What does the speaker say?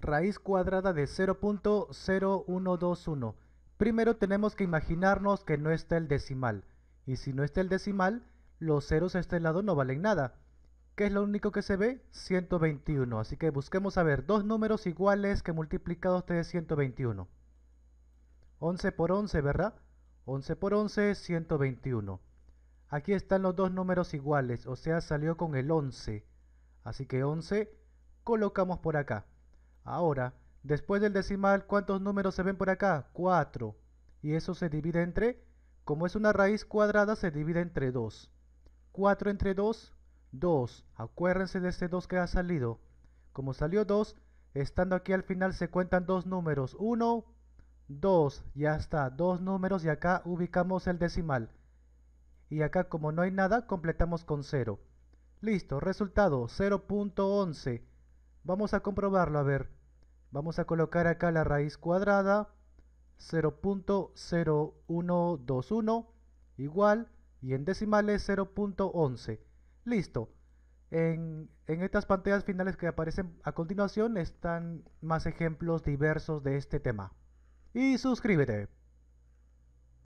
raíz cuadrada de 0.0121. Primero tenemos que imaginarnos que no está el decimal. Y si no está el decimal, los ceros a este lado no valen nada. ¿Qué es lo único que se ve? 121. Así que busquemos a ver dos números iguales que multiplicados este de 121. 11 por 11, ¿verdad? 11 por 11, 121. Aquí están los dos números iguales, o sea, salió con el 11. Así que 11 colocamos por acá. Ahora, después del decimal, ¿cuántos números se ven por acá? 4. Y eso se divide entre, como es una raíz cuadrada, se divide entre 2. 4 entre 2, 2. Acuérdense de este 2 que ha salido. Como salió 2, estando aquí al final se cuentan dos números. 1, 2. Ya está, dos números y acá ubicamos el decimal. Y acá como no hay nada, completamos con 0. Listo, resultado 0.11. Vamos a comprobarlo, a ver. Vamos a colocar acá la raíz cuadrada 0.0121 igual y en decimales 0.11. Listo. En, en, estas pantallas finales que aparecen a continuación están más ejemplos diversos de este tema. Y suscríbete.